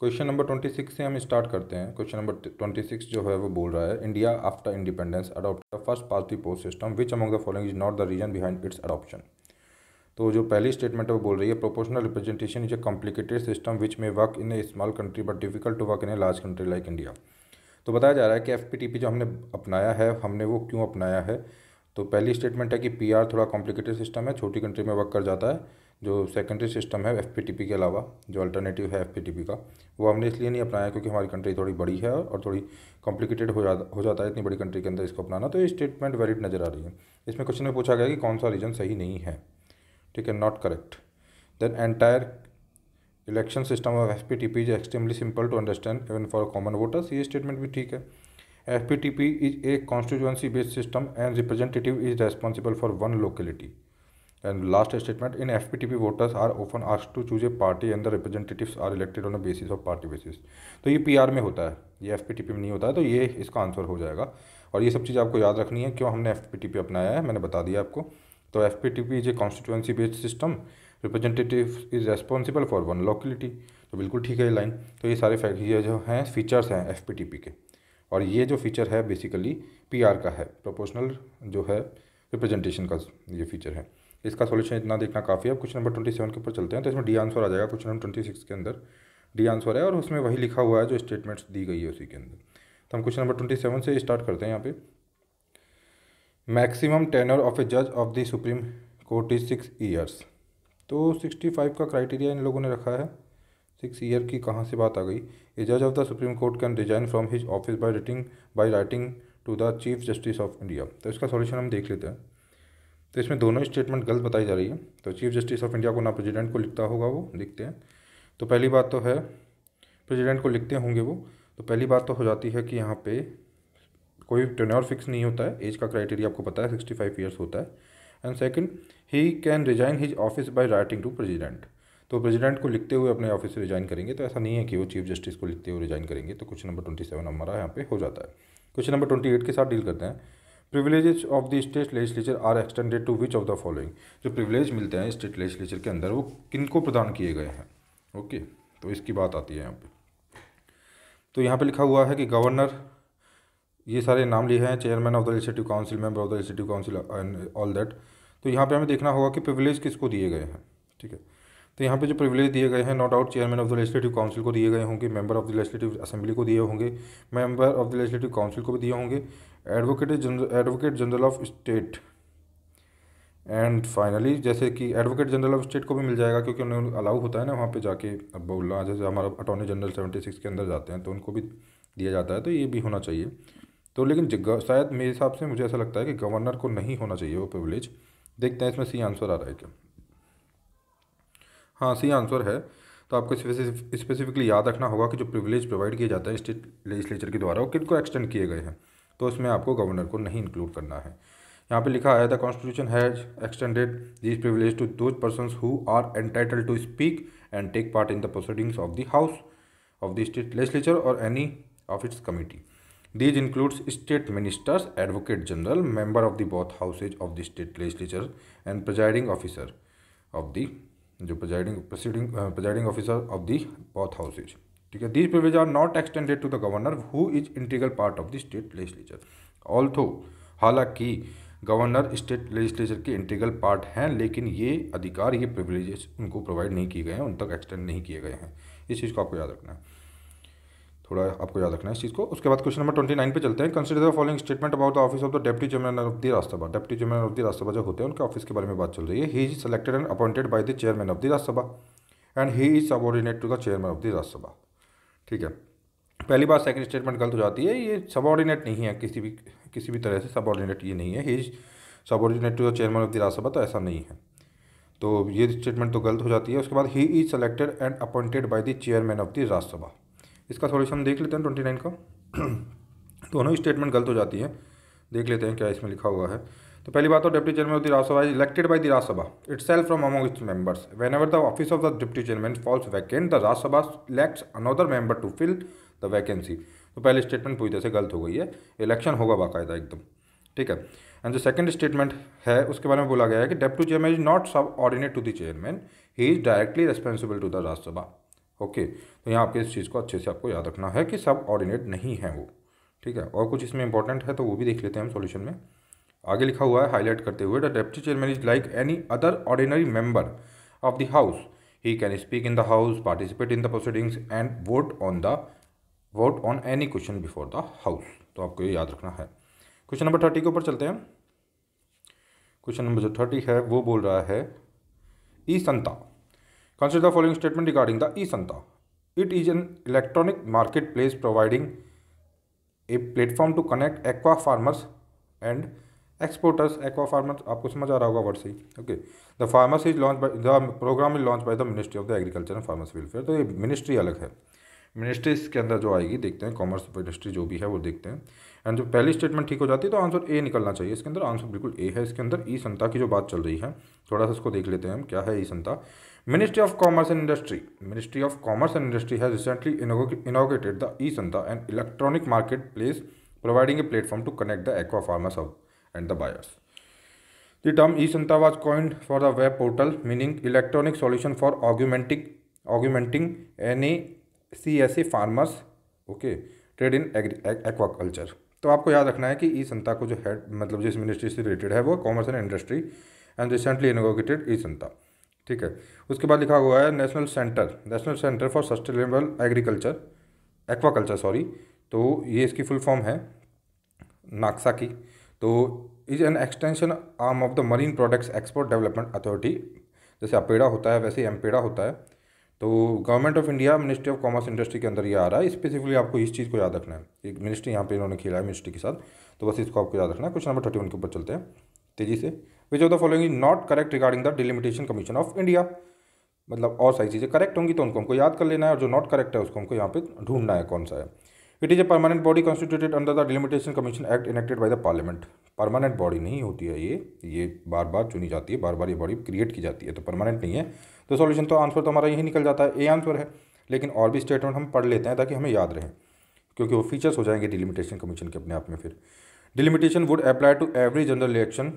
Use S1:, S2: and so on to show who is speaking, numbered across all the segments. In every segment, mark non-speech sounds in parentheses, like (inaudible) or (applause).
S1: Question number twenty six से हम start करते हैं क्वेश्चन नंबर ट्वेंटी सिक्स जो है वो बोल रहा है India after independence adopt the first party post system which among the following is not the reason behind its adoption तो जो पहली स्टेटमेंट है वो बोल रही है proportional representation is a complicated system which may work in a small country but difficult to work in a large country like India तो बताया जा रहा है कि एफ जो हमने अपनाया है हमने वो क्यों अपनाया है तो पहली स्टेटमेंट है कि पी थोड़ा कॉम्प्लिकेटेड सिस्टम है छोटी कंट्री में वर्क कर जाता है जो सेकेंडरी सिस्टम है एफ के अलावा जो अल्टरनेटिव है एफ का वो हमने इसलिए नहीं अपनाया क्योंकि हमारी कंट्री थोड़ी बड़ी है और थोड़ी कॉम्प्लिकेटेड हो जाता हो जाता है इतनी बड़ी कंट्री के अंदर इसको अपनाना तो ये स्टेटमेंट वैलिड नज़र आ रही है इसमें क्वेश्चन में पूछा गया कि कौन सा रीजन सही नहीं है ठीक है not correct then entire election system of F P is extremely simple to understand even for common voters ये स्टेटमेंट भी ठीक है F P is a constituency based system and representative is responsible for one locality and statement in F P T P voters are open to to choose a party and the representative are elected on basis of party basis तो ये P R में होता है ये F P T P में नहीं होता है तो ये इसका आंसर हो जाएगा और ये सब चीज़ आपको याद रखनी है क्यों हमने एफ पी टी पी अपनाया है मैंने बता दिया आपको तो F P T P is a constituency based system representative is responsible for one locality तो बिल्कुल ठीक है ये लाइन तो ये सारे फैक्ट ये जो हैं फीचर्स हैं एफ पी टी पी के और ये जो फीचर है बेसिकली पी आर का है प्रोपोर्शनल जो है रिप्रेजेंटेशन का ये फीचर है इसका सोल्यूशन इतना देखना काफ़ी है अब क्वेश्चन नंबर ट्वेंटी सेवन के ऊपर चलते हैं तो इसमें डी आंसर आ जाएगा क्वेश्चन नंबर ट्वेंटी सिक्स के अंदर डी आंसर है और उसमें वही लिखा हुआ है जो स्टेटमेंट्स दी गई है उसी के अंदर तो हम क्वेश्चन नंबर ट्वेंटी सेवन से स्टार्ट करते हैं यहाँ पे मैक्सिमम टेनर ऑफ ए जज of the supreme court is six years तो सिक्सटी फाइव का क्राइटेरिया इन लोगों ने रखा है सिक्स ईयर की कहाँ से बात आ गई ए जज of the supreme Court can resign from his office by writing by writing to the chief justice of India तो इसका सॉल्यूशन हम देख लेते हैं तो इसमें दोनों स्टेटमेंट गलत बताई जा रही है तो चीफ जस्टिस ऑफ इंडिया को ना प्रेसिडेंट को लिखता होगा वो लिखते हैं तो पहली बात तो है प्रेसिडेंट को लिखते होंगे वो तो पहली बात तो हो जाती है कि यहाँ पे कोई टेन्योर फिक्स नहीं होता है एज का क्राइटेरिया आपको पता है सिक्सटी फाइव ईयर्स होता है and second he can resign his office by writing to president तो प्रेजिडेंट को लिखते हुए अपने ऑफिस से रिजाइन करेंगे तो ऐसा नहीं है कि वो चीफ जस्टिस को लिखते हुए रिजाइन करेंगे तो क्वेश्चन नंबर ट्वेंटी सेवन हमारा यहाँ पे हो जाता है क्वेश्चन नंबर ट्वेंटी एट के साथ डील करते हैं privileges of the state legislature are extended to which of the following जो प्रिविलेज मिलते हैं स्टेट लेजिस्लेचर के अंदर वो किन को प्रदान किए गए हैं ओके तो इसकी बात आती है यहाँ पे तो यहाँ पे लिखा हुआ है कि गवर्नर ये सारे नाम लिए हैं chairman of the legislative council member of the legislative council and all that तो यहाँ पे हमें देखना होगा कि प्रिविलेज किसको दिए गए हैं ठीक है तो यहाँ पे जो प्रिविलेज दिए गए हैं no doubt chairman of the legislative council को दिए गए होंगे member of the legislative assembly को दिए होंगे member of the legislative council को भी दिए होंगे advocate general advocate general of state and finally जैसे कि एडवोकेट जनरल ऑफ स्टेट को भी मिल जाएगा क्योंकि उन्हें अलाउ होता है ना वहाँ पर जाके अब जैसे हमारा अटॉर्नी जनरल सेवेंटी सिक्स के अंदर जाते हैं तो उनको भी दिया जाता है तो ये भी होना चाहिए तो लेकिन शायद मेरे हिसाब से मुझे ऐसा लगता है कि गवर्नर को नहीं होना चाहिए वो प्रिविलेज देखते हैं इसमें सी आंसर आ रहा है क्या हाँ सी आंसर है तो आपको स्पेसिफिकली याद रखना होगा कि जो प्रिविलेज प्रोवाइड किया जाता है स्टेट लेजिस्लेचर के द्वारा वो किन को एक्सटेंड किए गए हैं तो उसमें आपको गवर्नर को नहीं इंक्लूड करना है यहाँ पे लिखा है the constitution has extended this privilege to those person who are entitle to speak and take part in the proceedings of the house of the state legislature और any of its committee these includes state ministers advocate general member of the both houses of the state legislature and presiding officer of the जो presiding proceeding presiding officer of the house houses ठीक है this privilege are not extended to the governor who is integral part of the state legislature although हालांकि governor state legislature के integral part हैं लेकिन ये अधिकार ये प्रिविलेजेस उनको प्रोवाइड नहीं किए गए हैं उन तक एक्सटेंड नहीं किए गए हैं इस चीज़ को आपको याद रखना है थोड़ा आपको याद रखना है इस चीज़ को उसके बाद क्वेश्चन नंबर ट्वेंटी नाइन पे चलते हैं consider the following statement about the office of the deputy chairman of the Rajya Sabha deputy chairman of the Rajya Sabha जो होते हैं उनके ऑफिस के बारे में बात चल रही है he is selected and appointed by the chairman of the Rajya Sabha and he is subordinate to the chairman of the Rajya Sabha ठीक है पहली बार सेकंड स्टेटमेंट गलत हो जाती है ये सबॉर्डिनेट नहीं है किसी भी किसी भी तरह से सबॉर्डिनेट ये नहीं है he is subordinate to the chairman of the Rajya Sabha तो ऐसा नहीं है तो ये स्टेटमेंट तो गलत हो जाती है उसके बाद he is selected and appointed by the chairman of the Rajya Sabha इसका सॉल्यूशन देख लेते हैं ट्वेंटी नाइन का (clears throat) दोनों ही स्टेटमेंट गलत हो जाती है देख लेते हैं क्या इसमें लिखा हुआ है तो पहली बात तो deputy chairman of the Rajya Sabha is elected by the Rajya Sabha self from among its members whenever the office of the deputy chairman falls vacant the Rajya Sabha elects another member to fill the vacancy तो पहले statement पूरी तरह से गलत हो गई है election होगा बाकायदा एकदम ठीक है एंड जो सेकंड स्टेटमेंट है उसके बारे में बोला गया है कि deputy chairman is not subordinate to the chairman he is directly responsible to the Rajya Sabha okay तो यहाँ आपके इस चीज़ को अच्छे से आपको याद रखना है कि सब ऑर्डिनेट नहीं है वो ठीक है और कुछ इसमें इंपॉर्टेंट है तो वो भी देख लेते हैं हम सोल्यूशन में आगे लिखा हुआ है हाईलाइट करते हुए the deputy chairman is like any other ordinary member of the house he can speak in the house participate in the proceedings and vote on the vote on any question before the house तो आपको ये याद रखना है question number thirty के ऊपर चलते हैं क्वेश्चन नंबर जो थर्टी है वो बोल रहा है e SANTA the following statement regarding the e SANTA it is an electronic market place providing a platform to connect aqua farmers and exporters aqua farmers आपको समझ आ रहा होगा वर्ड से okay the farmers is launch by the program is launch by the ministry of the agriculture and farmers welfare तो ये ministry अलग है मिनिस्ट्री इसके अंदर जो आएगी देखते हैं कॉमर्स मिनिस्ट्री जो भी है वो देखते हैं एंड जो पहली स्टेटमेंट ठीक हो जाती है तो आंसर ए निकलना चाहिए इसके अंदर आंसर बिल्कुल ए है इसके अंदर ई संता की जो बात चल रही है थोड़ा सा इसको देख लेते हैं हम क्या है e SANTA ministry of commerce and industry ministry of commerce and industry has recently inaugurated the e SANTA and electronic market place providing a platform to connect the aqua farmers hub and the buyers the term e SANTA was coined for the web portal meaning electronic solution for augmenting augmenting N C S A farmers okay trade in aquaculture तो आपको याद रखना है कि ई संता को जो है मतलब जिस मिनिस्ट्री से रिलेटेड है वो commerce and industry and recently inaugurated e SANTA ठीक है उसके बाद लिखा हुआ है national centre national centre for sustainable agriculture aquaculture sorry तो ये इसकी फुल फॉर्म है नाक्सा की तो is an extension arm of the marine products export development authority जैसे अपेड़ा होता है वैसे ही होता है तो government of India ministry of commerce industry के अंदर ये आ रहा है स्पेसिफिकली आपको इस चीज़ को याद रखना है एक मिनिस्ट्री यहाँ पे इन्होंने खेला है मिनिस्ट्री के साथ तो बस इसको आपको याद रखना है क्वेश्चन नंबर थर्टी वन के ऊपर चलते हैं तेज़ी से which of the following is not correct regarding the delimitation commission of India मतलब और सारी चीज़ें करेक्ट होंगी तो उनको हमको याद कर लेना है और जो नॉट करेक्ट है उसको हमको यहाँ पे ढूंढना है कौन सा है it is a permanent body constituted under the delimitation commission act enacted by the parliament permanent body नहीं होती है ये ये बार बार चुनी जाती है बार बार ये बॉडी क्रिएट की जाती है तो परमानेंट नहीं है तो सॉल्यूशन तो आंसर तो हमारा यही निकल जाता है ए आंसर है लेकिन और भी स्टेटमेंट हम पढ़ लेते हैं ताकि हमें याद रहें क्योंकि वो फीचर्स हो जाएंगे डिलिमिटेशन कमीशन के अपने आप में फिर delimitation would apply to every general election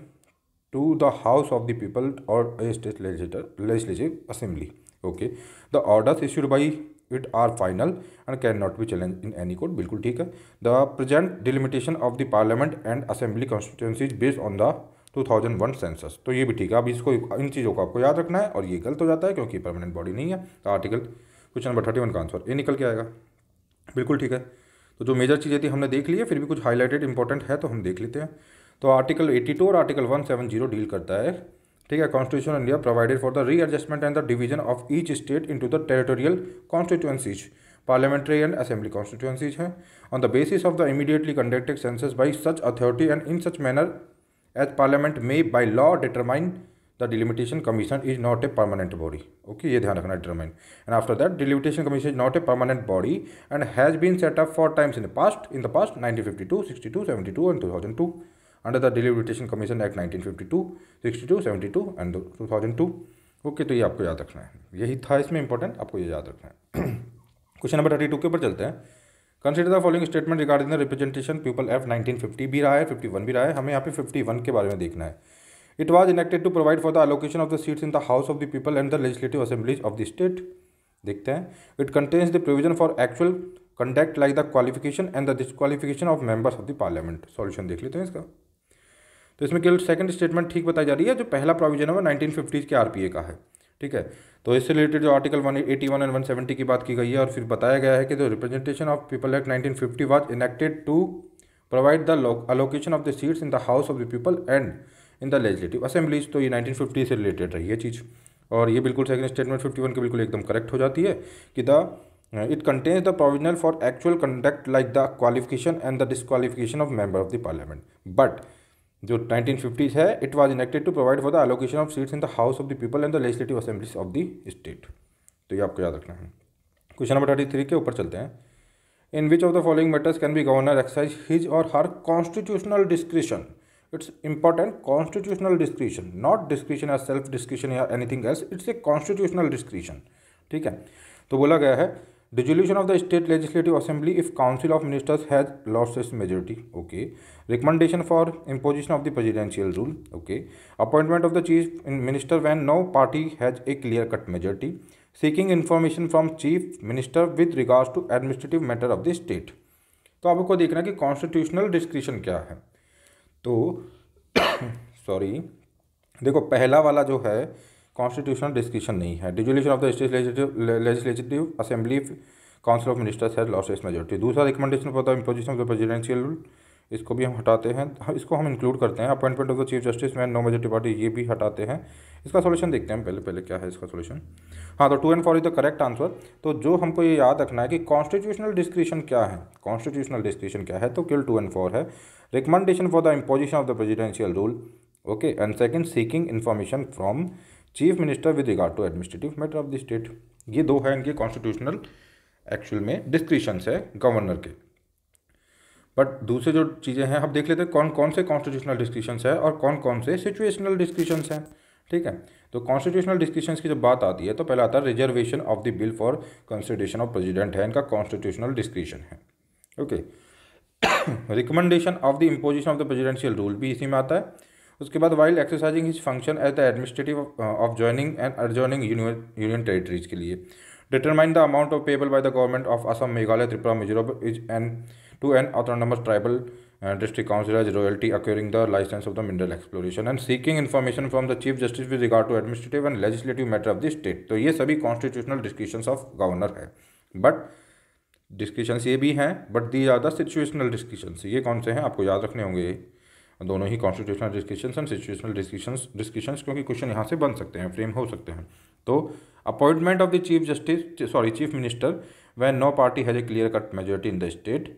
S1: to the house of the people और state state assembly okay the order issued by it are final and can not be challenge in any court बिल्कुल ठीक है the present delimitation of the parliament and assembly constituencies based on the 2001 census तो ये भी ठीक है अब इसको इन चीज़ों को आपको याद रखना है और ये गलत हो जाता है क्योंकि परमानेंट बॉडी नहीं है तो article question number thirty one का आंसर ये निकल के आएगा बिल्कुल ठीक है तो जो मेजर चीज़ें थी हमने देख ली है फिर भी कुछ हाईलाइटेड इंपॉर्टेंट है तो हम देख लेते हैं तो आर्टिकल 82 और आर्टिकल 170 डील करता है ठीक है constitution India provided for the readjustment and the division of each state into the territorial constituencies parliamentary and assembly constituencies हैं on the basis of the immediately conducted census by such authority and in such manner as parliament may by law determine the delimitation commission is not a permanent body okay ये ध्यान रखना determine and after that delimitation commission is not a permanent body and has been set up four times in the past in the past two seventy two and two under the delivery limitation commission act 1952, 62, 72 and 2002 okay तो ये आपको याद रखना है यही था इसमें important आपको ये याद रखना है क्वेश्चन नंबर थर्टी टू के ऊपर चलते हैं consider the following statement regarding the representation people act fifty भी रहा है वन भी रहा है हमें यहाँ पे वन के बारे में देखना है it was enacted to provide for the allocation of the seats in the house of the people and the legislative assemblies of the state देखते हैं it contains the provision for actual conduct like the qualification and the disqualification of members of the parliament solution देख लेते हैं इसका तो इसमें केवल second statement ठीक बताई जा रही है जो पहला प्रोविजन है वो नाइनटीन के आर का है ठीक है तो इससे रिलेटेड जो आर्टिकल 181 एंड 170 की बात की गई है और फिर बताया गया है कि जो representation of people act 1950 fifty was enacted to provide the allocation of the seats in the house of the people and in the legislative assemblies तो ये 1950 से रिलेटेड रही है चीज़ और ये बिल्कुल सेकंड स्टेटमेंट फिफ्टी के बिल्कुल एकदम करेक्ट हो जाती है कि the it contains the provisional for actual conduct like the qualification and the disqualification of member of the parliament but जो 1950s है it was enacted to provide for the allocation of seats in the house of the people and the legislative assemblies of the state तो ये आपको याद रखना है question number thirty three के ऊपर चलते हैं in which of the following matters can be governor exercise his और her constitutional discretion it's important constitutional discretion not discretion या सेल्फ डिस्क्रिशन या anything else it's a constitutional discretion ठीक है तो बोला गया है dissolution of the state legislative assembly if council of ministers has lost its majority okay recommendation for imposition of the presidential rule okay appointment of the chief minister when no party has a clear cut majority seeking information from chief minister with regard to administrative matter of the state तो आपको देखना कि constitutional description क्या है तो sorry (coughs) देखो पहला वाला जो है कॉन्स्टिट्यूशनल डिस्क्रिप्शन नहीं है dissolution of the state legislative assembly council of ministers है लॉस एस मेजोरिटी दूसरा recommendation for the imposition of the presidential इसको भी हम हटाते हैं इसको हम इंक्लूड करते हैं appointment of the chief justice में नो मेजोरिटी पार्टी ये भी हटाते हैं इसका सोल्यूशन देखते हैं पहले पहले क्या है इसका सोल्यूशन हाँ तो two and four is the correct answer तो जो हमको ये याद रखना है कि कॉन्स्टिट्यूशनल डिस्क्रिप्शन क्या है कॉन्स्टिट्यूशनल डिस्क्रिप्शन क्या है तो किल टू एंड फोर है recommendation for the imposition of the presidential rule okay and second seeking information from chief minister with regard to administrative matter of the state ये दो है इनके कॉन्स्टिट्यूशनल एक्चुअल में डिस्क्रिशंस है गवर्नर के बट दूसरे जो चीज़ें हैं अब देख लेते हैं कौन कौन से कॉन्स्टिट्यूशनल डिस्क्रिशंस है और कौन कौन से सिचुएशनल डिस्क्रिशंस हैं ठीक है तो कॉन्स्टिट्यूशनल डिस्क्रिशंस की जब बात आती है तो पहला आता है reservation of the bill for consideration of president है इनका कॉन्स्टिट्यूशनल डिस्क्रिप्शन है okay recommendation of the imposition of the presidential rule भी इसी में आता है उसके बाद while exercising his function as the administrative of joining and adjoining union territories के लिए determine the amount of payable by the government of Assam Meghalaya Tripura Mizoram is an to an autonomous tribal district council as royalty acquiring the licence of the mineral exploration and seeking information from the chief justice with regard to administrative and legislative matter of the state तो ये सभी constitutional description of governor है but description ये भी हैं but they are the situational description ये कौन से हैं आपको याद रखने होंगे दोनों ही constitutional description and situational description description क्योंकि क्वेश्चन यहाँ से बन सकते हैं फ्रेम हो सकते हैं तो appointment of the chief justice sorry chief minister when no party has a clear cut majority in the state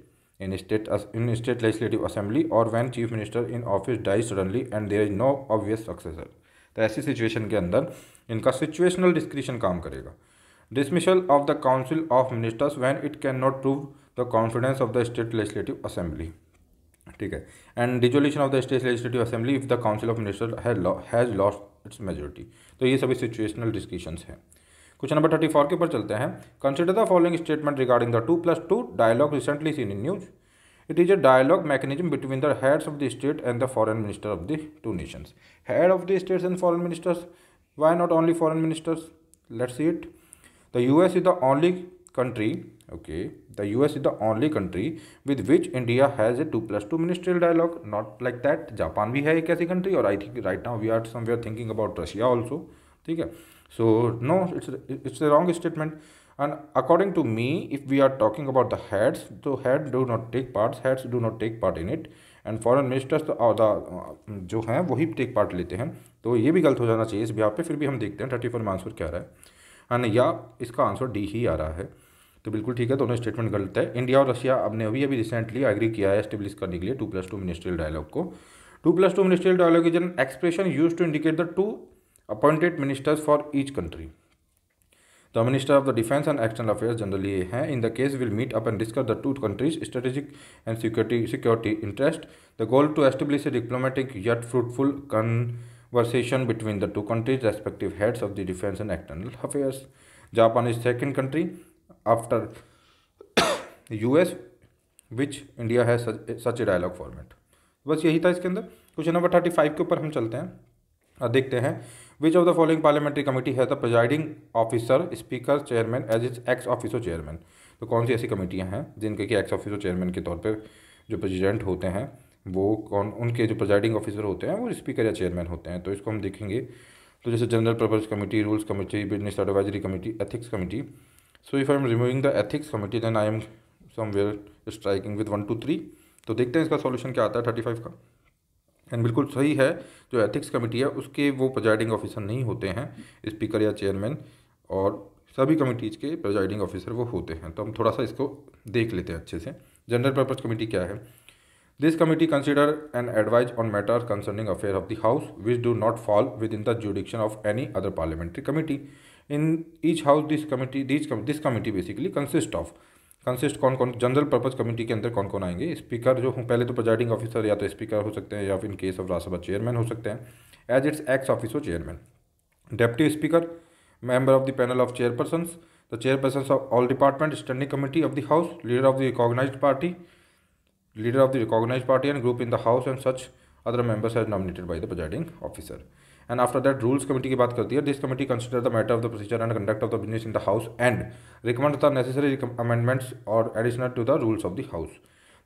S1: in state in state legislative assembly और when chief minister in office die suddenly and there is no obvious successor तो ऐसी situation के अंदर इनका situational discretion काम करेगा dismissal of the council of ministers when it can not prove the confidence of the state legislative assembly ठीक है and dissolution of the state legislative assembly if the council of minister has lost its majority तो ये सभी situational discussion है question number thirty four के ऊपर चलते हैं consider the following statement regarding the two plus two dialogue recently seen in news it is a dialogue mechanism between the heads of the state and the foreign minister of the two nations head of the states and foreign ministers why not only foreign ministers let's it the U S is the only country, okay, the US is the only country with which India has a 2 plus 2 ministerial dialogue. Not like that. Japan भी है एक ऐसी country or I think right now we are somewhere thinking about Russia also. theek hai So no, it's a, it's a wrong statement. And according to me, if we are talking about the heads, so head do not take parts, heads do not take part in it. And foreign ministers तो अहदा जो हैं वही take part लेते हैं तो ये भी गलत हो जाना चाहिए इस बिहार पे फिर भी हम देखते हैं थर्टी फोर में आंसर क्या आ रहा है एंड या इसका आंसर डी ही आ रहा है तो बिल्कुल ठीक है दोनों स्टेटमेंट गलत है इंडिया और रशिया अपने अभी अभी रिसेंटली एग्री किया है एस्टेब्लिश करने के लिए two plus two ministerial dialogue को two plus two ministerial dialogue is an expression use to indicate the two appointed ministers for each country the minister of the defence and external affairs generally है in the case will meet up and discuss the two countries strategic and security security interest the goal to establish a diplomatic yet fruitful conversation between the two countries respective heads of the defence and external affairs Japan is second country U S which India है such ए dialogue format बस यही था इसके अंदर question number thirty five के ऊपर हम चलते हैं और देखते हैं which of the following parliamentary committee है the presiding officer speaker chairman as is ex officio chairman तो कौन सी ऐसी कमेटियाँ हैं जिनके कि एक्स ऑफिसो चेयरमैन के तौर पर जो प्रेजिडेंट होते हैं वो कौन उनके जो प्रजाइडिंग ऑफिसर होते हैं वो स्पीकर या चेयरमैन होते हैं तो इसको हम देखेंगे तो जैसे general purpose committee rules committee business advisory committee ethics committee so if I am removing the ethics committee then I am somewhere striking with one two three तो देखते हैं इसका सॉल्यूशन क्या आता है थर्टी फाइव का एंड बिल्कुल सही है जो एथिक्स कमेटी है उसके वो प्रजाइडिंग ऑफिसर नहीं होते हैं स्पीकर या चेयरमैन और सभी कमिटीज़ के प्रजाइडिंग ऑफिसर वो होते हैं तो हम थोड़ा सा इसको देख लेते हैं अच्छे से जनरल पर्पज़ कमेटी क्या है this committee consider and advise on matters concerning affair of the house which do not fall within the jurisdiction of any other parliamentary committee in each house this committee this this committee basically consist of consist कौन कौन general purpose committee के अंदर कौन कौन आएंगे speaker जो हूँ पहले तो प्रजाइडिंग ऑफिसर या तो स्पीकर हो सकते हैं या फिर in case of Rajya Sabha chairman हो सकते हैं as it's ex officio chairman deputy speaker member of the panel of chairperson the chairperson of all department standing committee of the house leader of the recognise party leader of the recognise party and group in the house and such other members are nominated by the presiding officer and after that rules committee की बात करती है this committee consider the matter of the procedure and conduct of the business in the house and recommend the necessary amendments और additional to the rules of the house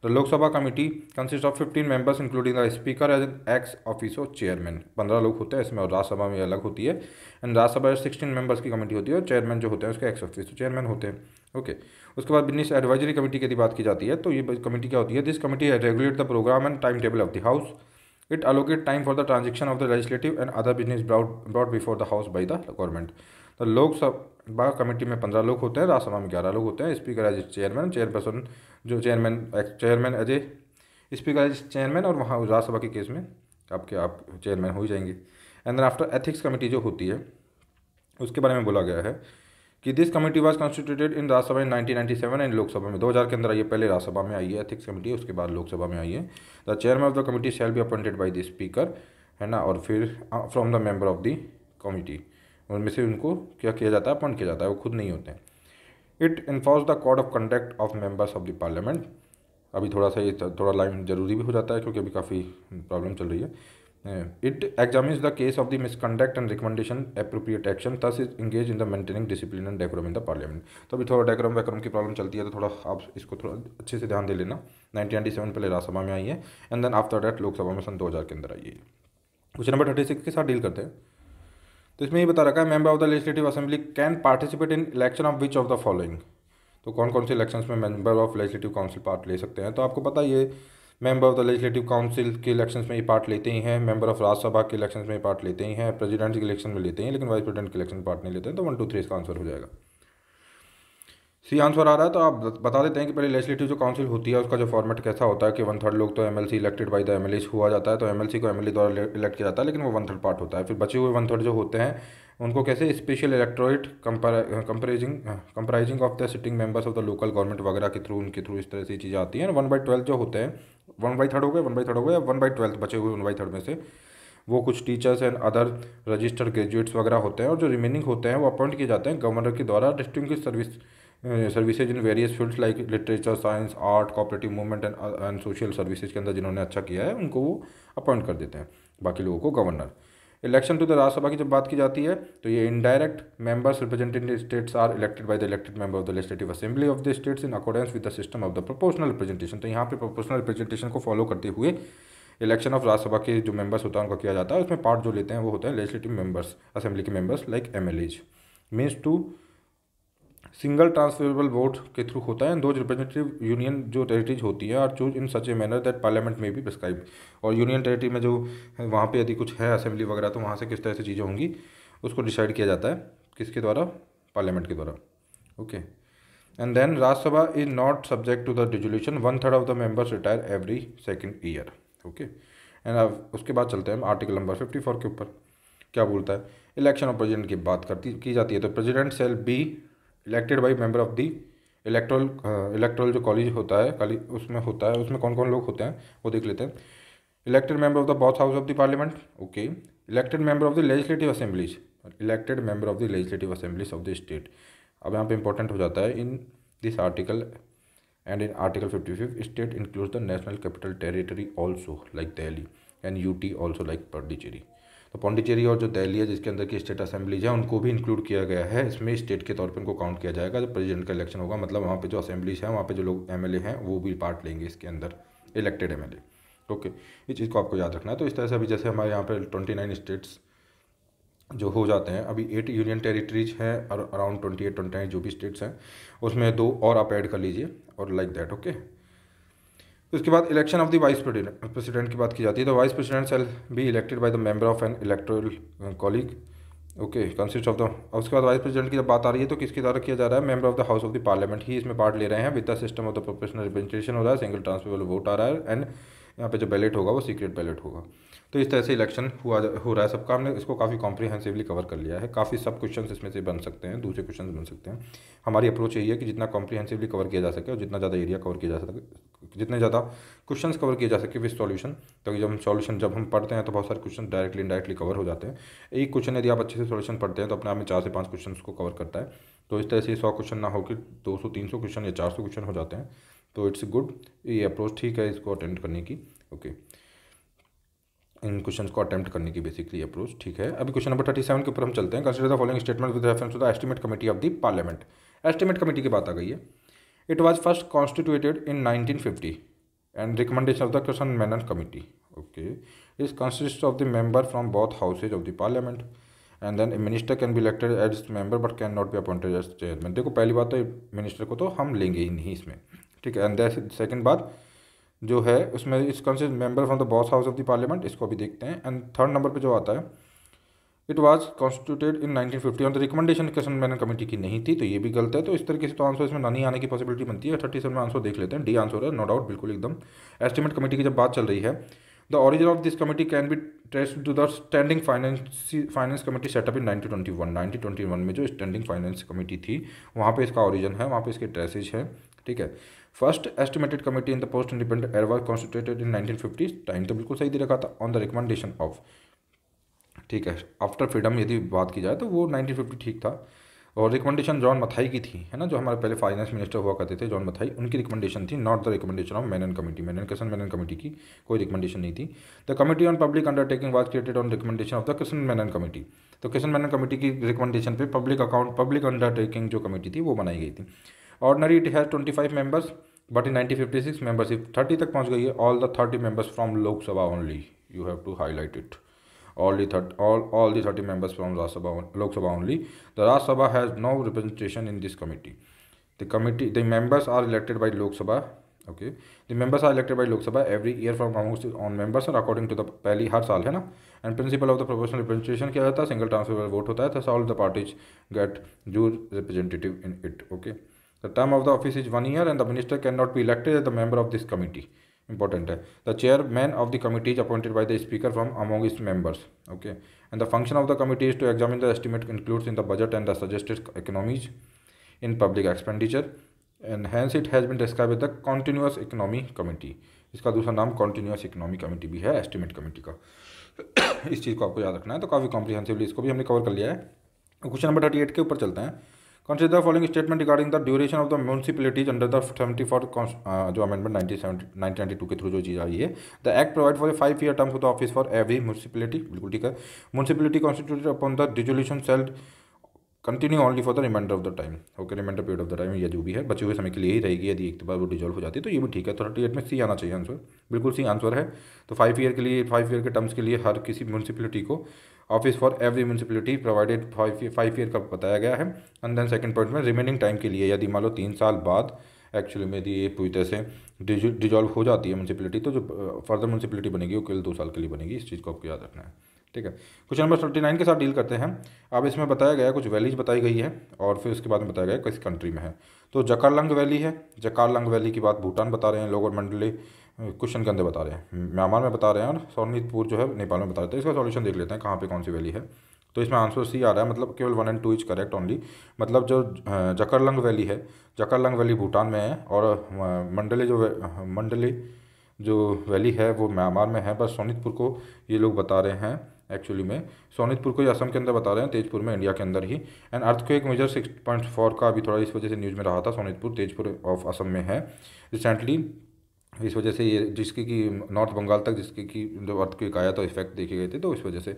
S1: the Lok Sabha committee consist of fifteen members including the speaker as an ex officio chairman पंद्रह लोग होते हैं इसमें और राज्यसभा में अलग होती है एंड राज्यसभा सिक्सटीन मेंबर्स की कमेटी होती है और चेयरमैन जो होते हैं उसके एक्स ऑफिसो चेयरमैन होते हैं ओके okay. उसके बाद बिजनेस एडवाइजरी कमेटी की बात की जाती है तो ये कमेटी क्या होती है this committee regulate the programme and time table of the house it allocate time for the transaction of the legislative and other business broad brought before the house by the government. तो Lok Sabha committee में पंद्रह लोग होते हैं राज्यसभा में ग्यारह लोग होते हैं स्पीकर एज चेयरमैन चेयरपर्सन जो chairman chairman as a speaker as chairman और वहाँ राज्यसभा के केस में आपके आप चेयरमैन हो ही जाएंगे and then after ethics committee जो होती है उसके बारे में बोला गया है कि this committee was constituted in Rajya Sabha in 1997 and Lok Sabha में 2000 के अंदर आइए पहले राज्यसभा में आई है एथिक्स कमेटी उसके बाद लोकसभा में आई है the chairman of the committee shall be appointed by the speaker है ना और फिर from the member of the committee उनमें से उनको क्या किया जाता है अपॉइंट किया जाता है वो खुद नहीं होते हैं it enforce the code of conduct of members of the parliament अभी थोड़ा सा ये थोड़ा लाइन जरूरी भी हो जाता है क्योंकि अभी काफ़ी प्रॉब्लम चल रही है it examines the case of the misconduct and recommendation appropriate action thus is engage in the maintaining discipline and decorum in the parliament तो अभी थोड़ा डेकोरम वैक्रम की प्रॉब्लम चलती है तो थोड़ा आप इसको थोड़ा अच्छे से ध्यान दे लेना नाइनटीन नाइन्टी सेवन पहले राज्यसभा में आई है and then after that Lok Sabha में सन दो हज़ार के अंदर आई है क्वेश्चन नंबर थर्टी सिक्स के साथ डील करते हैं तो इसमें ये बता रखा है member of the legislative assembly can participate in election of which of the following तो कौन कौन से इलेक्शन में member of legislative council part ले सकते हैं तो आपको पता ये member of the legislative council के इलेक्शन में ये पार्ट लेते ही हैं मेंबर ऑफ राज्यसभा के इलेक्शन में पार्ट लेते ही हैं प्रेसिडेंट के इलेक्शन में लेते हैं लेकिन वाइस प्रेसिडेंट के इलेक्शन पार्ट नहीं लेते हैं तो वन टू थ्री इसका आंसर हो जाएगा सी आंसर आ रहा है तो आप बता देते हैं कि पहले लेजिस्लेटिव जो काउंसिल होती है उसका जो फॉर्मेट कैसा होता है कि वन थर्ड लोग तो C elected by the MLA हुआ जाता है तो सी को ए द्वारा इलेक्ट किया जाता है लेकिन वो वन थर्ड पार्ट होता है फिर बचे हुए वन थर्ड जो होते हैं उनको कैसे special electorate comprising comprising of the sitting members of the local government वगैरह के थ्रू उनके थ्रू इस तरह से चीज़ें आती हैं वन बाई ट्वेल्थ जो होते हैं वन बाई थर्ड हो गए वन बाई थर्ड हो गए या वन बाई ट्वेल्थ बचे हुए वन बाई थर्ड में से वो कुछ teachers and other registered graduates वगैरह होते हैं और जो रिमेनिंग होते हैं वो अपॉइंट किए जाते हैं गवर्नर के द्वारा district service services in various fields like literature science art cooperative movement and and social services के अंदर जिन्होंने अच्छा किया है उनको वो अपॉइंट कर देते हैं बाकी लोगों को governor election to the Rajya Sabha की जब बात की जाती है तो ये indirect members representative states are elected by the elected member of the legislative assembly of the states in accordance with the system of the proportional representation तो यहाँ पे प्रोपोर्शनल रिप्रेजेंटेशन को फॉलो करते हुए इलेक्शन ऑफ राज्यसभा के जो members होता है उनका किया जाता है उसमें पार्ट जो लेते हैं वो होते हैं लेजिस्लेटिव मेंबर्स असेंबली के members like M L As means to single transferable vote के थ्रू होता है दो रिप्रेजेंटेटिव यूनियन जो टेरिटरीज होती है are choose in such a manner that parliament में भी प्रिस्क्राइब और यूनियन टेरिटरी में जो वहाँ पे यदि कुछ है असेंबली वगैरह तो वहाँ से किस तरह से चीज़ें होंगी उसको डिसाइड किया जाता है किसके द्वारा पार्लियामेंट के द्वारा okay and then Rajya Sabha is not subject to the resolution one third of the members retire every second year okay and अब उसके बाद चलते हैं आर्टिकल नंबर फिफ्टी फोर के ऊपर क्या बोलता है इलेक्शन ऑफ प्रेजिडेंट की बात करती की जाती है तो president shall be elected by member of the electoral electoral जो कॉलेज होता है कॉलेज उसमें होता है उसमें कौन कौन लोग होते हैं वो देख लेते हैं elected member of the both house of the parliament okay elected member of the legislative assemblies elected member of the legislative assemblies of the state अब यहाँ पे इंपॉर्टेंट हो जाता है in this article and in article fifty fifth state include the national capital territory also like Delhi and T also like Pondicherry तो पौंडीचेरी और जो दिल्ली है जिसके अंदर की स्टेट असेंबलीज है उनको भी इंक्लूड किया गया है इसमें स्टेट के तौर पर उनको काउंट किया जाएगा जब प्रेजिडेंट का इलेक्शन होगा मतलब वहाँ पर जो असेंबलीज हैं वहाँ पर जो लोग एम हैं वो भी पार्ट लेंगे इसके अंदर इलेक्टेड एम ओके ये चीज़ को आपको याद रखना है तो इस तरह से अभी जैसे हमारे यहाँ पर ट्वेंटी नाइन स्टेट्स जो हो जाते हैं अभी एट यूनियन टेरिटरीज हैं और around twenty eight twenty nine जो भी स्टेट्स हैं उसमें दो और आप ऐड कर लीजिए और लाइक दैट ओके उसके बाद election of the vice president की बात की जाती है तो vice president shall be elected by the member of an electoral college okay consist of the उसके बाद वाइस प्रेसिडेंट की जब बात आ रही है तो किसके द्वारा किया जा रहा है member of the house of the parliament ही इसमें पार्ट ले रहे हैं with the system of the professional representation हो रहा है सिंगल ट्रांसफेबल वोट आ रहा है एंड यहाँ पे जो बैलेट होगा वो सीक्रेट बैलेट होगा तो इस तरह से इलेक्शन हुआ हो रहा है सबका हमने इसको काफ़ी कॉम्प्रीहेंसिवली कवर कर लिया है काफ़ी सब क्वेश्चन इसमें से बन सकते हैं दूसरे क्वेश्चन बन सकते हैं हमारी अप्रोच यही है कि जितना कॉम्प्रीहेंसिवली कवर किया जा सके और जितना ज़्यादा एरिया कवर किया जा सके जितने ज़्यादा क्वेश्चन कवर किए जा सके विद सॉल्यूशन तो जब हम सॉल्यूशन जब हम पढ़ते हैं तो बहुत सारे क्वेश्चन डायरेक्टली इंडायरेक्टली कवर हो जाते हैं एक क्वेश्चन यदि आप अच्छे से सॉल्यूशन पढ़ते हैं तो अपने आप में चार से पाँच क्वेश्चन को कवर करता है तो इस तरह से सौ क्वेश्चन ना होकर दो सौ तीन सौ क्वेश्चन या चार सौ क्वेश्चन हो जाते हैं तो इट्स गुड ये अप्रोच ठीक है इसको अटेंड करने की ओके okay. इन क्वेश्चन को अटैम्प्ट करने की बेसिकली अप्रोच ठीक है अभी क्वेश्चन नंबर थर्टी सेवन के ऊपर हम चलते हैं consider the following statement with reference to the estimate committee of the parliament estimate committee की बात आ गई है it was first constituted in nineteen fifty and recommendation of the question Menon committee okay is consist of the member from both houses of the parliament and then minister can be elected as member but can not be appointed as chairman देखो पहली बात तो minister को तो हम लेंगे ही नहीं इसमें ठीक है एंड सेकेंड बात जो है उसमें is consist member from the both house of the parliament इसको भी देखते हैं एंड थर्ड नंबर पे जो आता है it was constituted in 1950 on the recommendation Kishan man committee की नहीं थी तो ये भी गलत है तो इस तरीके से तो आंसर इसमें नहीं आने की पॉसिबिलिटी बनती है थर्टी सेवन में आंसर देख लेते हैं डी आंसर है नो डाउट बिल्कुल एकदम एस्टिमेट कमेटी की जब बात चल रही है the origin of this committee can be trace to the standing finance finance committee set up in nineteen twenty one nineteen twenty one में जो स्टैंडिंग फाइनेंस कमेटी थी वहाँ पे इसका ऑरिजिन है वहाँ पे इसके ट्रेसेज है ठीक है first estimated committee in the post independent era was constituted in nineteen fifty time तो बिल्कुल सही दे रखा था ऑन द रिकमेंडेशन ऑफ ठीक है आफ्टर फ्रीडम यदि बात की जाए तो वो नाइनटीन फिफ्टी ठीक था और रिकमेंडेशन जॉन मथाई की थी है ना जो हमारे पहले फाइनेंस मिनिस्टर हुआ करते थे जॉन मथाई उनकी रिकमेंडेशन थी not the recommendation of Menon committee Menon Krishna Menon committee की कोई रिकमेंडेशन नहीं थी the committee on public undertaking was created on recommendation of the Krishna Menon committee तो कृष्ण मैनन कमेटी की रिकमेंडेशन पे पब्लिक अकाउंट पब्लिक अंडरटेकिंग जो कमेटी थी वो बनाई गई थी ordinary it has twenty five members but in nineteen fifty six membership thirty तक पहुँच गई है all the thirty members from Lok Sabha only you have to highlight it all the thirty all all the thirty members from Rajya Sabha Lok Sabha only the Rajya Sabha has no representation in this committee the committee the members are elected by Lok Sabha okay the members are elected by Lok Sabha every year from amongst on members और according to the पहली हर साल है ना and principle of the professional representation किया जाता है single transfer vote होता है thus all the parties get due representative in it okay The term of the office is one year and the minister cannot be elected as the member of this committee. Important है The chairman of the committee is appointed by the speaker from among its members. Okay. And the function of the committee is to examine the estimate includes in the budget and the suggested economies in public expenditure. And hence it has been described as the continuous economy committee. इसका दूसरा नाम continuous economy committee भी है estimate committee का इस चीज़ को आपको याद रखना है तो काफ़ी comprehensively इसको भी हमने cover कर लिया है क्वेश्चन नंबर थर्टी एट के ऊपर चलते हैं Consider the following statement regarding the duration of the municipalities under the seventy four uh, जो अमेंडमेंट नाइनटीन टू के थ्रू जो चीज़ आई है the act provide for five year terms of the office for every municipality बिल्कुल ठीक है municipality constituted upon the resolution shall continue only for the reminder of the time okay reminder period of the time ये जो भी है बचे हुए समय के लिए ही रहेगी यदि एक बार वो डिजोल्व हो जाती है तो ये भी ठीक है थर्टी एट में सी आना चाहिए आंसर बिल्कुल सी आंसर है तो फाइव ईयर के लिए फाइव ईयर के टर्म्स के लिए हर किसी म्यूनसिपलिटी को office for every municipality provided five year का बताया गया है एंड देन सेकंड पॉइंट में रिमेनिंग टाइम के लिए यदि मान लो तीन साल बाद एक्चुअली में यदि ये पूरी तरह से डिजॉल्व हो जाती है म्यूनसिपलिटी तो जो फर्दर म्यूनसिपलिटी बनेगी वो केवल दो साल के लिए बनेगी इस चीज़ को आपको याद रखना है ठीक है क्वेश्चन नंबर थर्टी नाइन के साथ डील करते हैं अब इसमें बताया गया कुछ वैलीज बताई गई है और फिर उसके बाद में बताया गया किस कंट्री में है तो जकारलंग वैली है जकारलंग वैली की बात भूटान बता रहे हैं लोअर मंडली क्वेश्चन के अंदर बता रहे हैं म्यांमार में बता रहे हैं और सोनीतपुर जो है नेपाल में बता रहे हैं तो इसका सॉल्यूशन देख लेते हैं कहाँ पे कौन सी वैली है तो इसमें आंसर सी आ रहा है मतलब केवल one and two is correct only मतलब जो जकरलंग वैली है जकरलंग वैली भूटान में है और मंडले जो मंडले जो वैली है वो म्यांमार में है बस सोनीतपुर को ये लोग बता रहे हैं एक्चुअली में सोनीतपुर को असम के अंदर बता रहे हैं तेजपुर में इंडिया के अंदर ही एंड अर्थ को एक मेजर सिक्स पॉइंट फोर का अभी थोड़ा इस वजह से न्यूज़ में रहा था सोनीतपुर तेजपुर ऑफ असम में है रिसेंटली इस वजह से ये जिसके कि नॉर्थ बंगाल तक जिसके कि जो अर्थ को आया तो इफेक्ट देखे गए थे तो इस वजह से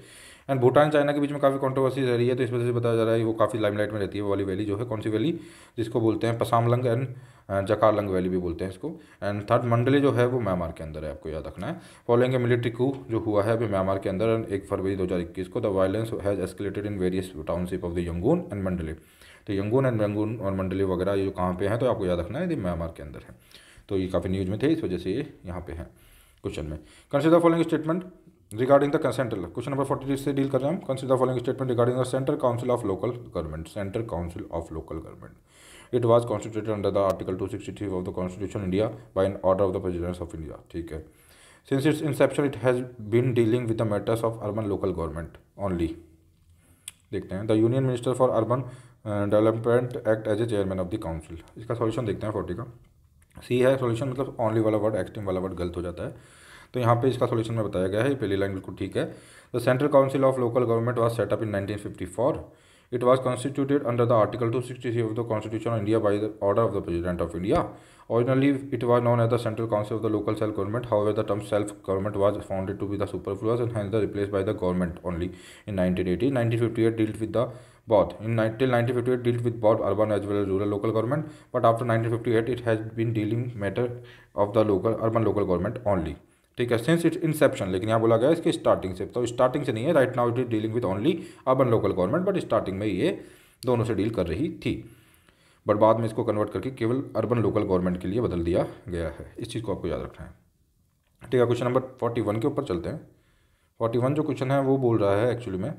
S1: एंड भूटान चाइना के बीच में काफ़ी कंट्रोवर्सी रही है तो इस वजह से बताया जा रहा है वो काफ़ी लाइमलाइट में रहती है वो वाली वैली जो है कौन सी वैली जिसको बोलते हैं पसामलंग एंड uh, जकारलंग वैली भी बोलते हैं इसको एंड थर्ड मंडली जो है वो म्यांमार के अंदर है आपको याद रखना है फॉलोइंग ए मिलिट्री कू जो हुआ है अभी म्यांमार के अंदर एक फरवरी दो हज़ार इक्कीस को the violence has escalated in various township of the Yangon and Mandalay तो यंगून एंड यंगून और मंडली वगैरह ये जो कहाँ पे हैं तो आपको याद रखना है ये म्यांमार के अंदर है तो ये काफ़ी न्यूज में थे इस वजह से ये यहाँ पे है क्वेश्चन में consider the following statement regarding the central question number forty से डील कर रहे हैं हम consider following statement regarding the central council of local government central council of local government it was constituted under the article two sixty three of the constitution India by an order of the president of India ठीक है since its inception it has been dealing with the matters of urban local government only देखते हैं the union minister for urban development act as a chairman of the council इसका solution देखते हैं forty का सी है solution मतलब only वाला word extreme वाला वर्ड गलत हो जाता है तो यहाँ पे इसका सॉल्यूशन में बताया गया है पहली लाइन बिल्कुल ठीक है the central council of local government was set up in 1954 it was constituted under the article two of the constitution of India by the order of the president of India originally it was known at the central council of the local self government however the term self government was founded to be the superfluous and the replace by the government only in nineteen eighty dealt with the Both. In eight 1958, dealt with both urban as well as rural local government. But after 1958, it has been dealing matter of the local urban local government only. ठीक है since its Inception लेकिन यहाँ बोला गया इसके starting से तो starting से नहीं है right now it is dealing with only urban local government but starting में ये दोनों से डील कर रही थी बट बाद में इसको कन्वर्ट करके केवल अर्बन लोकल गवर्नमेंट के लिए बदल दिया गया है इस चीज़ को आपको याद रखना है ठीक है क्वेश्चन नंबर फोर्टी वन के ऊपर चलते हैं फोर्टी वन जो क्वेश्चन है वो बोल रहा है एक्चुअली में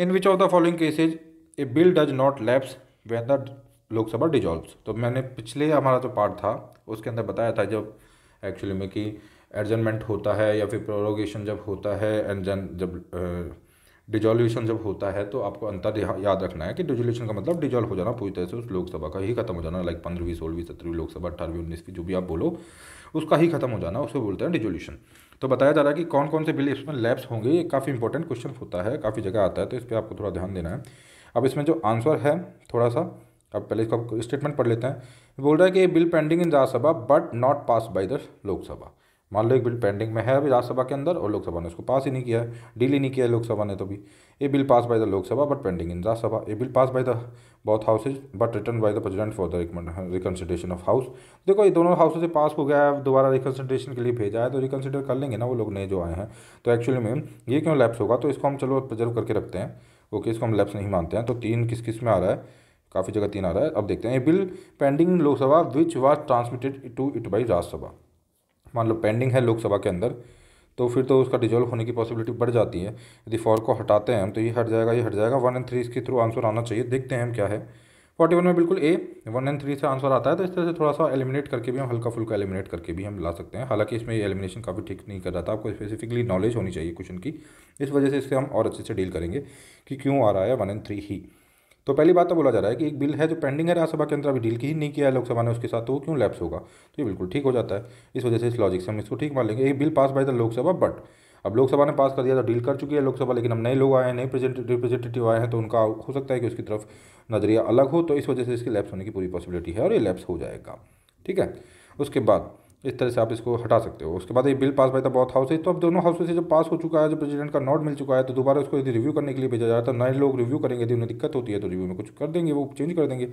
S1: in which of the following cases a bill does not lapse when the Lok Sabha dissolves तो मैंने पिछले हमारा जो पार्ट था उसके अंदर बताया था जब एक्चुअली में कि एडजमेंट होता है या फिर प्रोरोगेशन जब होता है एंड जन जब डिजोल्यूशन जब होता है तो आपको अंतर याद रखना है कि डिजोल्यूशन का मतलब डिजॉल्व हो जाना पूरी तरह से उस लोकसभा का ही खत्म हो जाना लाइक पंद्रहवीं सोलहवीं सत्रहवीं लोकसभा अठारहवीं उन्नीसवीं जो भी आप बोलो उसका ही खत्म हो जाना उसे बोलते हैं डिजोल्यूशन तो बताया जा रहा है कि कौन कौन से बिल इसमें लैब्स होंगे ये काफ़ी इंपॉर्टेंट क्वेश्चन होता है काफ़ी जगह आता है तो इस पर आपको थोड़ा ध्यान देना है अब इसमें जो आंसर है थोड़ा सा अब पहले इसका स्टेटमेंट पढ़ लेते हैं बोल रहा है कि ये bill pending in Rajya Sabha but not pass by the Lok Sabha मान लो एक बिल पेंडिंग में है अभी राज्यसभा के अंदर और लोकसभा ने उसको पास ही नहीं किया है डील ही नहीं किया है लोकसभा ने तो भी ये bill pass by the Lok Sabha but pending in Rajya Sabha ये bill pass by the both houses but return by the president for the reconsideration of house देखो ये दोनों हाउसों से पास हो गया है दोबारा रिकन्सिडेशन के लिए भेजा है तो रिकन्सिडर कर लेंगे ना वो लोग नए जो आए हैं तो एक्चुअली में ये क्यों लैप्स होगा तो इसको हम चलो प्रिजर्व करके रखते हैं ओके इसको हम लेप्स नहीं मानते हैं तो तीन किस किस में आ रहा है काफ़ी जगह तीन आ रहा है अब देखते हैं ये bill pending Lok Sabha which was transmitted to it by Rajya Sabha मान लो पेंडिंग है लोकसभा के अंदर तो फिर तो उसका डिजोल्व होने की पॉसिबिलिटी बढ़ जाती है यदि फॉर को हटाते हैं हम तो ये हट जाएगा ये हट जाएगा वन एंड थ्री इसके थ्रू आंसर आना चाहिए देखते हैं हम क्या है फोर्टी वन में बिल्कुल ए वन एंड थ्री से आंसर आता है तो इस तरह से थोड़ा सा एलिमिनेट करके भी हम हल्का फुल्का एलिमिनेट करके भी हम ला सकते हैं हालांकि इसमें ये एलिमिनेशन काफ़ी ठीक नहीं कर रहा था आपको स्पेसिफिकली नॉलेज होनी चाहिए क्वेश्चन की इस वजह से इससे हम और अच्छे से डील करेंगे कि क्यों आ रहा है वन एंड थ्री ही तो पहली बात तो बोला जा रहा है कि एक बिल है जो पेंडिंग है राज्यसभा के अंदर अभी डील की ही नहीं किया है लोकसभा ने उसके साथ तो वो क्यों लैप्स होगा तो ये बिल्कुल ठीक हो जाता है इस वजह से इस लॉजिक से हम इसको ठीक मान लेंगे एक bill pass by the Lok Sabha but अब लोकसभा ने पास कर दिया तो डील कर चुकी है लोकसभा लेकिन अब नए लोग आए हैं नए रिप्रेजेंटेटिव आए हैं तो उनका हो सकता है कि उसकी तरफ नज़रिया अलग हो तो इस वजह से इसके लैप्स होने की पूरी पॉसिबिलिटी है और ये लैप्स हो जाएगा ठीक है उसके बाद इस तरह से आप इसको हटा सकते हो उसके बाद ये बिल पास भाई था बहुत है तो अब दोनों हाउसेज से जब पास हो चुका है जब प्रेसिडेंट का नोट मिल चुका है तो दोबारा उसको यदि रिव्यू करने के लिए भेजा जाए तो नए लोग रिव्यू करेंगे यदि उन्हें दिक्कत होती है तो रिव्यू में कुछ कर देंगे वो चेंज कर देंगे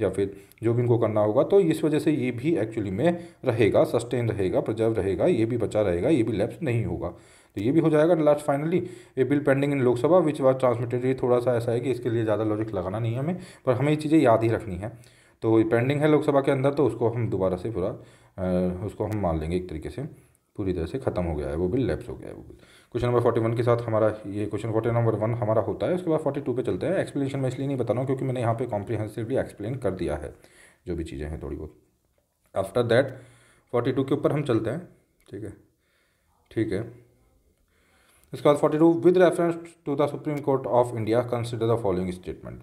S1: या फिर जो भी उनको करना होगा तो इस वजह से ये भी एक्चुअली में रहेगा सस्टेन रहेगा प्रजर्व रहेगा ये भी बचा रहेगा ये भी लैप्स नहीं होगा तो ये भी हो जाएगा last finally a bill pending in Lok Sabha which was transmitted ये थोड़ा सा ऐसा है कि इसके लिए ज़्यादा लॉजिक लगाना नहीं है हमें पर हमें ये चीज़ें याद ही रखनी है तो ये पेंडिंग है लोकसभा के अंदर तो उसको हम दोबारा से पूरा उसको हम मान लेंगे एक तरीके से पूरी तरह से खत्म हो गया है वो बिल लैप्स हो गया है वो bill question number forty one के साथ हमारा ये क्वेश्चन फोर्टी नंबर वन हमारा होता है उसके बाद फोर्टी टू पर चलते हैं एक्सप्लेनेशन मैं इसलिए नहीं बता रहा हूँ क्योंकि मैंने यहाँ पे कॉम्प्रिहेंसिवली एक्सप्लेन कर दिया है जो भी चीज़ें हैं थोड़ी बहुत आफ्टर दैट फोर्टी टू के ऊपर हम चलते हैं ठीक है ठीक है इसके बाद forty two with reference to the supreme court of India consider the following statement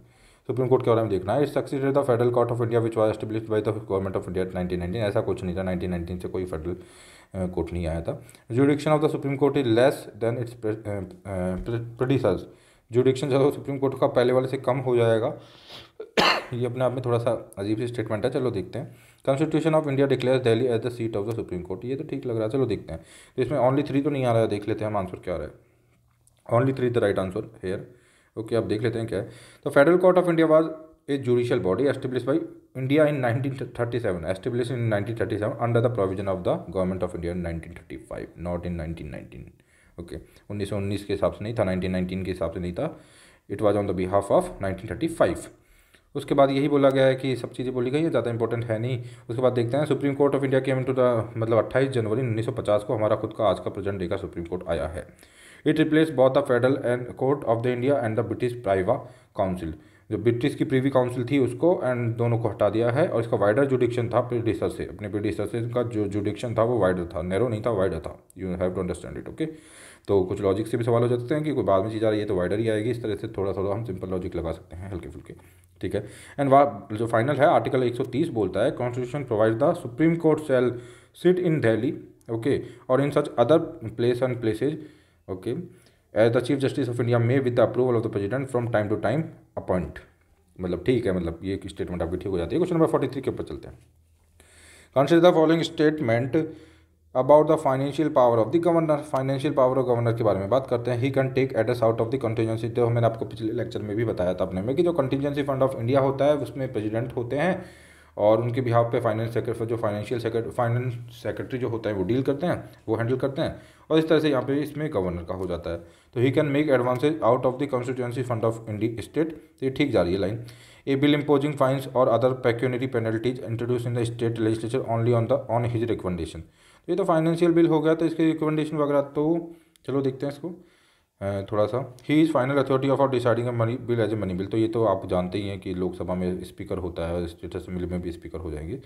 S1: supreme court के बारे में देखना है इस the federal court of India which was establish by the government of India nineteen nineteen ऐसा कुछ नहीं था नाइनटीन नाइनटीन से कोई फेडरल कोर्ट नहीं आया था jurisdiction of the supreme court is less than its predecessor's jurisdiction जो सुप्रीम कोर्ट का पहले वाले से कम हो जाएगा (coughs) ये अपने आप में थोड़ा सा अजीब सी स्टेटमेंट है चलो देखते हैं constitution of India declare Delhi as the seat of the supreme court ये तो ठीक लग रहा है चलो देखते हैं तो इसमें ओनली थ्री तो नहीं आ रहा है देख लेते हैं हम आंसर क्या आ रहा है only three the right answer here okay आप देख लेते हैं क्या है तो federal court of India was a judicial body establish by India in nineteen seven establish in seven under the provision of the government of India in 1935 not in nineteen okay उन्नीस के हिसाब से नहीं था नाइनटीन के हिसाब से नहीं था it was on the behalf of five उसके बाद यही बोला गया है कि सब चीज़ें बोली गई है ज़्यादा इंपॉर्टेंट है नहीं उसके बाद देखते हैं supreme court of India came to the मतलब अट्ठाईस जनवरी 1950 को हमारा खुद का आज का प्रेजेंट डे का सुप्रीम कोर्ट आया है it replace both the federal and court of the India and the British privy council जो ब्रिटिश की प्रीवी काउंसिल थी उसको एंड दोनों को हटा दिया है और इसका वाइडर जुडिक्शन था प्रोड्यूसर से अपने प्रोड्यूसर से का जो जुडिक्शन था वो वाइडर था नैरो नहीं था वाइडर था you have to understand it okay तो कुछ लॉजिक से भी सवाल हो जाते हैं कि कोई बाद में चीज़ आ रही है तो वाइडर ही आएगी इस तरह से थोड़ा थोड़ा हम सिंपल लॉजिक लगा सकते हैं हल्के फुल्के ठीक है एंड वह जो फाइनल है आर्टिकल 130 बोलता है constitution provide the supreme court shall sit in Delhi okay और in such other place and places okay as the chief justice of India may with the approval of the president from time to time appoint मतलब ठीक है मतलब ये statement आपकी ठीक हो जाती है क्वेश्चन नंबर फोर्टी थ्री के ऊपर चलते हैं consider the following statement about the financial power of the governor financial power of governor के बारे में बात करते हैं he can take address out of the contingency तो मैंने आपको पिछले लेक्चर में भी बताया था अपने में कि जो कंटीजेंसी फंड ऑफ इंडिया होता है उसमें प्रेजिडेंट होते हैं और उनके बिहाफ पे फाइनेंस सेक्रेटरी जो फाइनेंशियल सेक्रेटरी फाइनेंस सेक्रेटरी जो होता है वो डील करते हैं वो हैंडल करते हैं और इस तरह से यहाँ पे इसमें गवर्नर का हो जाता है तो he can make advances out of the constituency fund of India state तो ये ठीक जा रही है line a bill imposing fines और other pecuniary penalties introduce in the state legislature only on the on his recommendation ये तो financial bill हो गया तो इसकी रिकमेंडेशन वगैरह तो चलो देखते हैं इसको थोड़ा सा he is final authority of are deciding money bill as a money bill तो ये तो आप जानते ही हैं कि लोकसभा में स्पीकर होता है और स्टेट असेंबली में भी स्पीकर हो जाएंगे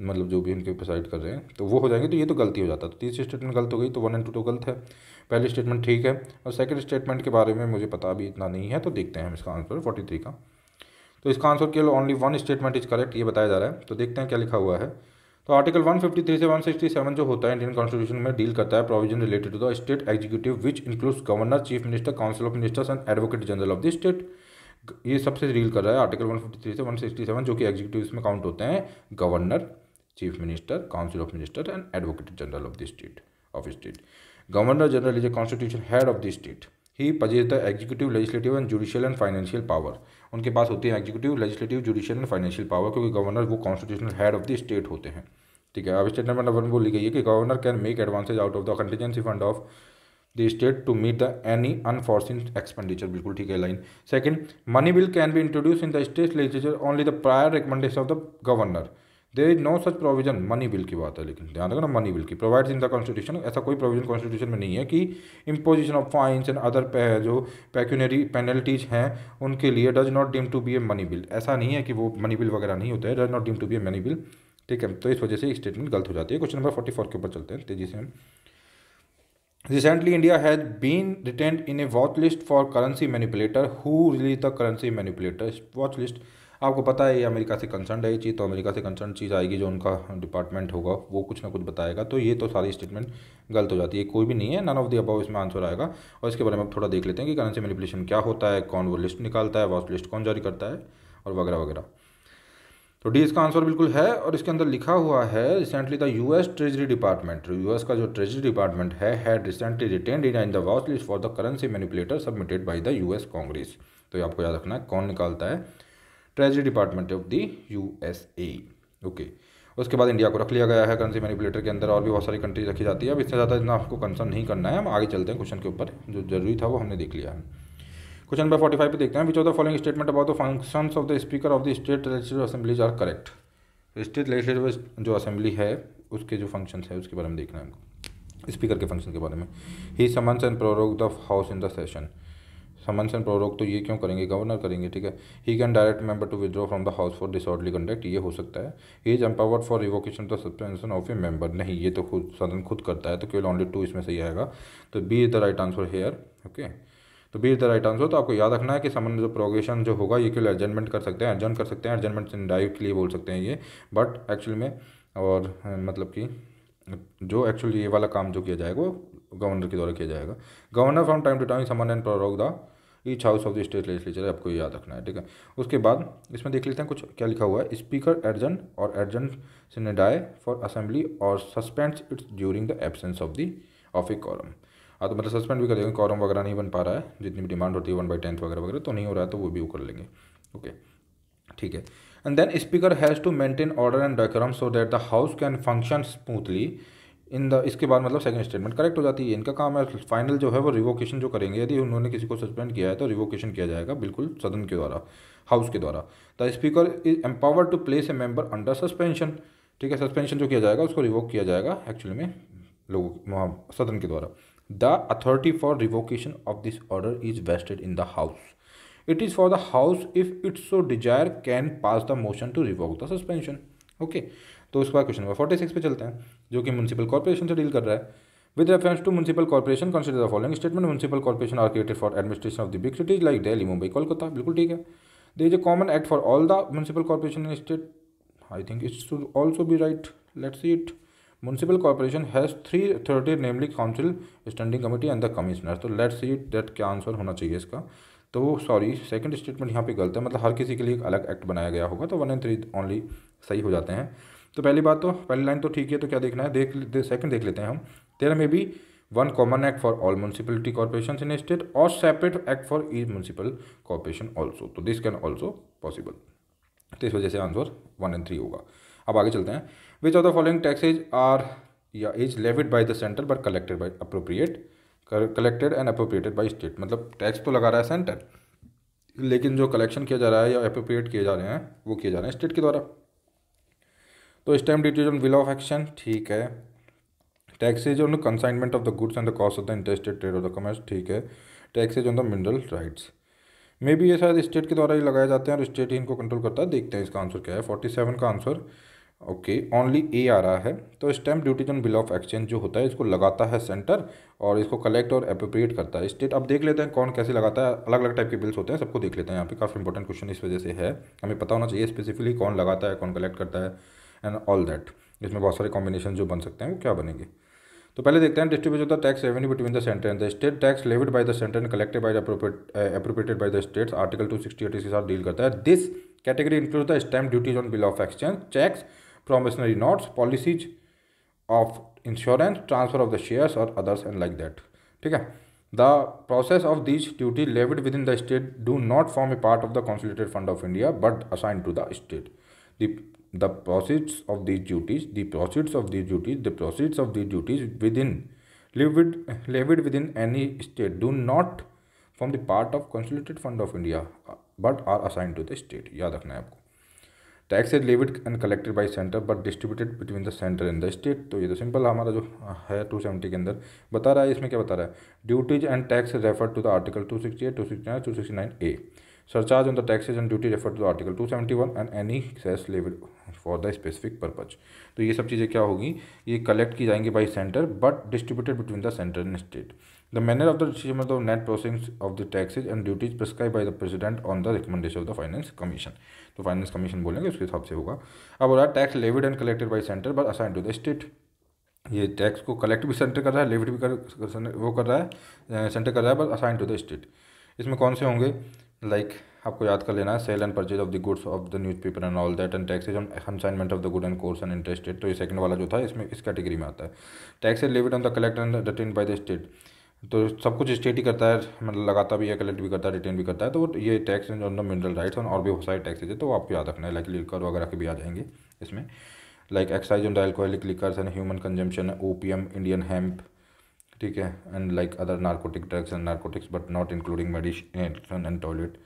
S1: मतलब जो भी उनके प्रसाइड कर रहे हैं तो वो हो जाएंगे तो ये तो गलती हो जाता है तो तीसरी स्टेटमेंट गलत हो गई तो वन एंड टू तो गलत है पहली स्टेटमेंट ठीक है और सेकेंड स्टेटमेंट के बारे में मुझे पता भी इतना नहीं है तो देखते हैं हम इसका आंसर फोर्टी थ्री का तो इसका आंसर केवल only one statement is correct ये बताया जा रहा है तो देखते हैं क्या लिखा हुआ है तो आर्टिकल 153 से 167 जो होता है इंडियन कॉन्स्टिट्यूशन में डील करता है provision related to the state executive which includes governor chief minister council of ministers and advocate general of the state ये सबसे डील कर रहा है आर्टिकल 153 से 167 जो कि एग्जीक्यूटिव में काउंट होते हैं governor chief minister council of minister and advocate general of the state of state governor general is a constitution head of the state he possesses the executive legislative and judicial and financial power उनके पास होती है executive legislative judicial and financial power क्योंकि governor वो constitutional head of the state होते हैं ठीक है अब स्टेटमेंट नंबर वन वो गई है कि governor can make advances out of the contingency fund of the state to meet the any unforeseen expenditure बिल्कुल ठीक है line second money bill can be introduce in the state legislature only the prior recommendation of the governor there is no such provision money bill की बात है लेकिन ध्यान रखना money bill की प्रोवाइड इन द कॉन्स्टिट्यूशन ऐसा कोई provision constitution में नहीं है कि imposition of fines and other पे जो पैक्यूनरी पेनल्टीज हैं उनके लिए does not deem to be a money bill ऐसा नहीं है कि वो मनी बिल वगैरह नहीं होता है does not deem to be a money bill ठीक है तो इस वजह से स्टेटमेंट गलत हो जाती है क्वेश्चन नंबर फोर्टी फोर के ऊपर चलते हैं तेजी से हम recently India has been retained in a watch list for currency manipulator who release the currency manipulator watch list आपको पता है ये अमेरिका से कंसर्न है ये चीज़ तो अमेरिका से कंसर्न चीज़ आएगी जो उनका डिपार्टमेंट होगा वो कुछ ना कुछ बताएगा तो ये तो सारी स्टेटमेंट गलत हो जाती है कोई भी नहीं है नन ऑफ दी अबाव इसमें आंसर आएगा और इसके बारे में थोड़ा देख लेते हैं कि करेंसी मेनिपुलेशन क्या होता है कौन वो लिस्ट निकालता है वॉस लिस्ट कौन जारी करता है और वगैरह वगैरह तो डी इसका आंसर बिल्कुल है और इसके अंदर लिखा हुआ है recently the US treasury department US का जो ट्रेजरी डिपार्टमेंट है had recently retained in the watch list for the currency manipulator submitted by the US congress तो ये आपको याद रखना है कौन निकालता है treasury department of the USA okay उसके बाद इंडिया को रख लिया गया है करेंसी मैनिपुलेटर के अंदर और भी बहुत सारी कंट्रीज रखी जाती है अब इससे ज़्यादा इतना आपको कंसर्न नहीं करना है हम आगे चलते हैं क्वेश्चन के ऊपर जो जरूरी था वो हमने देख लिया है क्वेश्चन नंबर फोर्टी फाइव पर देखते हैं which of the following statement about the function of the speaker of the state legislative assemblies are correct state legislative जो असेंबली है उसके जो फंक्शन है उसके बारे में देखना है हमको स्पीकर के फंक्शन के बारे में he summons and prorogue the house in the session and prorogue तो ये क्यों करेंगे गवर्नर करेंगे ठीक है he can direct member to withdraw from the house for disorderly conduct ये हो सकता है he is empowered for revocation the suspension of a member नहीं ये तो खुद सदन खुद करता है तो केवल ओनली टू इसमें सही आएगा तो B is the right answer here okay तो B is the right answer तो आपको याद रखना है कि समन जो प्रोगेशन जो होगा ये केवल एडजमेंट कर सकते हैं एडजन कर सकते हैं एडजमेंट लिए बोल सकते हैं ये बट एक्चुअल में और मतलब कि जो एक्चुअली ये वाला काम जो किया जाएगा वो गवर्नर के द्वारा किया जाएगा governor from time to time summon and prorogue the each house of the state legislature आपको याद रखना है ठीक है उसके बाद इसमें देख लेते हैं कुछ क्या लिखा हुआ है स्पीकर एडजन और एडजन सिनेडाई फॉर असेंबली और suspends its during the absence of the of a quorum हाँ तो मतलब सस्पेंड भी कर देंगे कॉरम वगैरह नहीं बन पा रहा है जितनी भी डिमांड होती है वन बाई टेंथ वगैरह वगैरह तो नहीं हो रहा है तो वो भी वो कर लेंगे ओके ठीक है and then speaker has to maintain order and decorum so that the house can function smoothly in the इसके बाद मतलब सेकंड स्टेटमेंट करेक्ट हो जाती है इनका काम है फाइनल जो है वो रिवोकेशन जो करेंगे यदि उन्होंने किसी को सस्पेंड किया है तो रिवोकेशन किया जाएगा बिल्कुल सदन के द्वारा हाउस के द्वारा the speaker is empowered to place a member under suspension ठीक है सस्पेंशन जो किया जाएगा उसको रिवोक किया जाएगा एक्चुअली में लोगों सदन के द्वारा the authority for revocation of this order is vested in the house it is for the house if its so desire can pass the motion to revoke the suspension okay तो उसके बाद question number forty six पे चलते हैं जो कि municipal corporation से डील कर रहा है with reference to municipal corporation consider the following statement municipal corporation are created for administration of the big cities like Delhi Mumbai Kolkata बिल्कुल ठीक है there is a common act for all the municipal corporation in state I think it should also be right let see it municipal corporation has three authority namely council standing committee and the commissioner तो let see it that क्या answer होना चाहिए इसका तो वो sorry second statement यहाँ पे गलत है मतलब हर किसी के लिए एक अलग एक्ट बनाया गया होगा तो वन एंड थ्री ओनली सही हो जाते हैं तो पहली बात तो पहली लाइन तो ठीक है तो क्या देखना है देख दे, सेकंड देख लेते हैं हम तेरह में भी one common act for all municipality corporation in state और separate act for each municipal corporation also तो दिस कैन ऑल्सो पॉसिबल तो इस वजह से आंसर वन एंड थ्री होगा अब आगे चलते हैं which of the following taxes are या is levied by the centre but collected by appropriate collected and appropriated by state मतलब टैक्स तो लगा रहा है सेंटर लेकिन जो कलेक्शन किया जा रहा है या अप्रोप्रिएट किए जा रहे हैं वो किए जा रहे हैं स्टेट के द्वारा तो stamp duties on bill of action ठीक है taxes on consignment of the goods and the cost of the interested trade of the commerce ठीक है taxes on the mineral rights may be ये शायद स्टेट के द्वारा ही लगाए जाते हैं और स्टेट ही इनको कंट्रोल करता है देखते हैं इसका आंसर क्या है फोर्टी सेवन का आंसर ओके ओनली ए आ रहा है तो stamp duties on bill of exchange जो होता है इसको लगाता है सेंटर और इसको कलेक्ट और अप्रोप्रिएट करता है स्टेट अब देख लेते हैं कौन कैसे लगाता है अलग अलग टाइप के बिल्स होते हैं सबको देख लेते हैं यहाँ पे काफ़ी इंपॉर्टेंट क्वेश्चन इस वजह से है हमें पता होना चाहिए स्पेसिफिकली कौन लगाता है कौन कलेक्ट करता है एंड ऑल दैट इसमें बहुत सारे कॉम्बिनेशन जो बन सकते हैं वो क्या बनेंगे तो पहले देखते हैं distribution of the tax revenue between the centre and the state tax levied by the centre and collected by the appropriated by the states article two sixty eight के साथ डील करता है this category include the stamp duties on bill of exchange cheques promissory notes policies of insurance transfer of the shares और others and like that ठीक है the process of this duty levied with within the state do not form a part of the consolidated fund of India but assign to the state the the proceeds of these duties the proceeds of these duties the proceeds of these duties within levied, levied within any state do not form the part of consolidated fund of india but are assigned to the state याद रखना है आपको tax is levied and collected by centre but distributed between the centre and the state तो ये तो simple हमारा जो है टू सेवेंटी के अंदर बता रहा है इसमें क्या बता रहा है duties and tax refer to the article two sixty eight to sixty nine two sixty nine a surcharge on the taxes and duty refer to article 271 and any excess levied for the specific purpose तो ये सब चीज़ें क्या होगी ये collect की जाएंगी by centre but distributed between the centre and state the manner of the decision of net processing of the taxes and duties prescribe by the president on the recommendation of the finance commission तो finance commission बोलेंगे उसके हिसाब से होगा अब हो रहा है tax levied and collected by centre but assign to the state ये टैक्स को कलेक्ट भी सेंटर कर रहा है लेविड भी कर वो कर रहा है सेंटर कर रहा है but assign to the state इसमें कौन से होंगे लाइक आपको याद कर लेना है sale and purchase of the goods of the newspaper and all that and taxes on consignment of the good and course and interested तो ये सेकंड वाला जो था इसमें इस कैटेगरी में आता है tax is levied on the collect and retain by the state तो सब कुछ स्टेट ही करता है मतलब लगाता भी है कलेक्ट भी करता है रिटेन भी करता है तो ये tax on the mineral rights on और भी बहुत सारे टैक्सेज है तो आपको याद रखना है लाइक लिकर वगैरह के भी आ जाएंगे इसमें like excise on the alcoholic liquors and human consumption opium Indian hemp ठीक है and like other narcotic drugs and narcotics but not including medicine and toilet